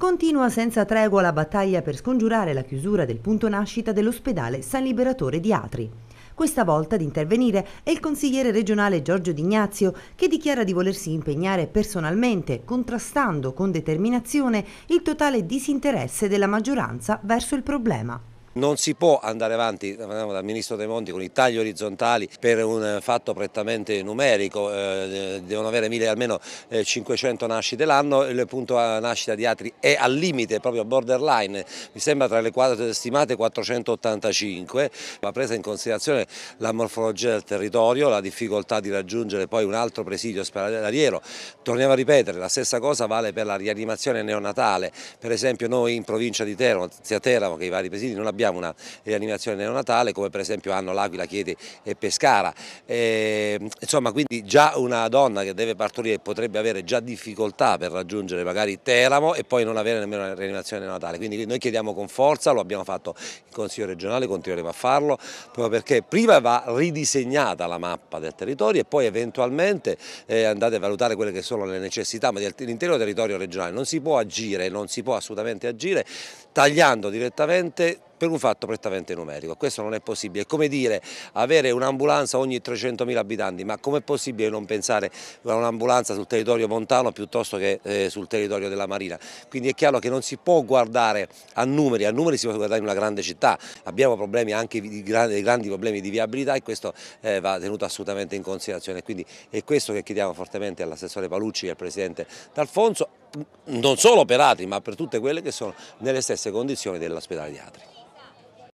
Continua senza tregua la battaglia per scongiurare la chiusura del punto nascita dell'ospedale San Liberatore di Atri. Questa volta ad intervenire è il consigliere regionale Giorgio D'Ignazio che dichiara di volersi impegnare personalmente, contrastando con determinazione il totale disinteresse della maggioranza verso il problema. Non si può andare avanti dal Ministro De Monti con i tagli orizzontali per un eh, fatto prettamente numerico, eh, devono avere mille, almeno 500 eh, nascite l'anno, il punto nascita di Atri è al limite, proprio borderline, mi sembra tra le quadre, stimate 485, va presa in considerazione la morfologia del territorio, la difficoltà di raggiungere poi un altro presidio ospedaliero. Torniamo a ripetere, la stessa cosa vale per la rianimazione neonatale, per esempio noi in provincia di Teramo, sia Teramo che i vari presidi non abbiamo abbiamo una rianimazione neonatale come per esempio hanno L'Aquila, Chieti e Pescara. E, ehm, insomma quindi già una donna che deve partorire potrebbe avere già difficoltà per raggiungere magari Teramo e poi non avere nemmeno una rianimazione neonatale. Quindi noi chiediamo con forza, lo abbiamo fatto il Consiglio regionale, continueremo a farlo, proprio perché prima va ridisegnata la mappa del territorio e poi eventualmente eh, andate a valutare quelle che sono le necessità ma dell'intero territorio regionale. Non si può agire, non si può assolutamente agire tagliando direttamente per un fatto prettamente numerico. Questo non è possibile. È come dire avere un'ambulanza ogni 300.000 abitanti, ma com'è possibile non pensare a un'ambulanza sul territorio montano piuttosto che eh, sul territorio della Marina? Quindi è chiaro che non si può guardare a numeri, a numeri si può guardare in una grande città, abbiamo problemi anche di grandi, grandi problemi di viabilità e questo eh, va tenuto assolutamente in considerazione. Quindi è questo che chiediamo fortemente all'assessore Palucci e al presidente D'Alfonso non solo per Atri ma per tutte quelle che sono nelle stesse condizioni dell'ospedale di Atri.